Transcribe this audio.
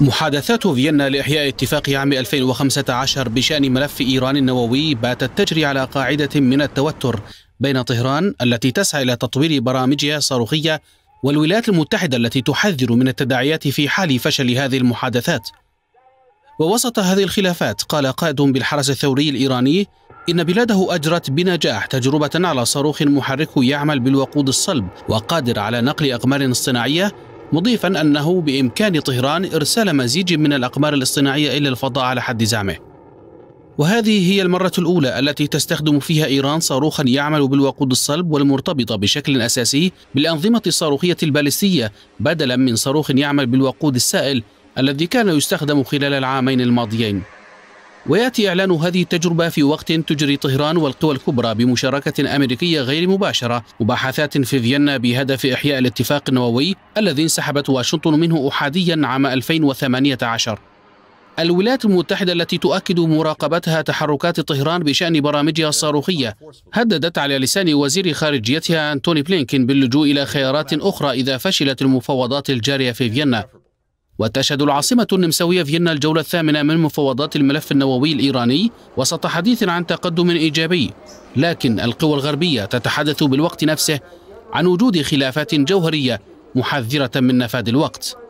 محادثات فيينا لإحياء اتفاق عام 2015 بشأن ملف إيران النووي باتت تجري على قاعدة من التوتر بين طهران التي تسعى إلى تطوير برامجها الصاروخية والولايات المتحدة التي تحذر من التداعيات في حال فشل هذه المحادثات ووسط هذه الخلافات قال قائد بالحرس الثوري الإيراني إن بلاده أجرت بنجاح تجربة على صاروخ محرك يعمل بالوقود الصلب وقادر على نقل أقمار صناعية مضيفا أنه بإمكان طهران إرسال مزيج من الأقمار الاصطناعية إلى الفضاء على حد زعمه وهذه هي المرة الأولى التي تستخدم فيها إيران صاروخا يعمل بالوقود الصلب والمرتبطة بشكل أساسي بالأنظمة الصاروخية البالستية بدلا من صاروخ يعمل بالوقود السائل الذي كان يستخدم خلال العامين الماضيين وياتي اعلان هذه التجربه في وقت تجري طهران والقوى الكبرى بمشاركه امريكيه غير مباشره مباحثات في فيينا بهدف احياء الاتفاق النووي الذي انسحبت واشنطن منه احاديا عام 2018 الولايات المتحدة التي تؤكد مراقبتها تحركات طهران بشأن برامجها الصاروخية هددت على لسان وزير خارجيتها أنتوني بلينكين باللجوء إلى خيارات أخرى إذا فشلت المفاوضات الجارية في فيينا وتشهد العاصمة النمساوية فيينا الجولة الثامنة من مفاوضات الملف النووي الإيراني وسط حديث عن تقدم إيجابي لكن القوى الغربية تتحدث بالوقت نفسه عن وجود خلافات جوهرية محذرة من نفاذ الوقت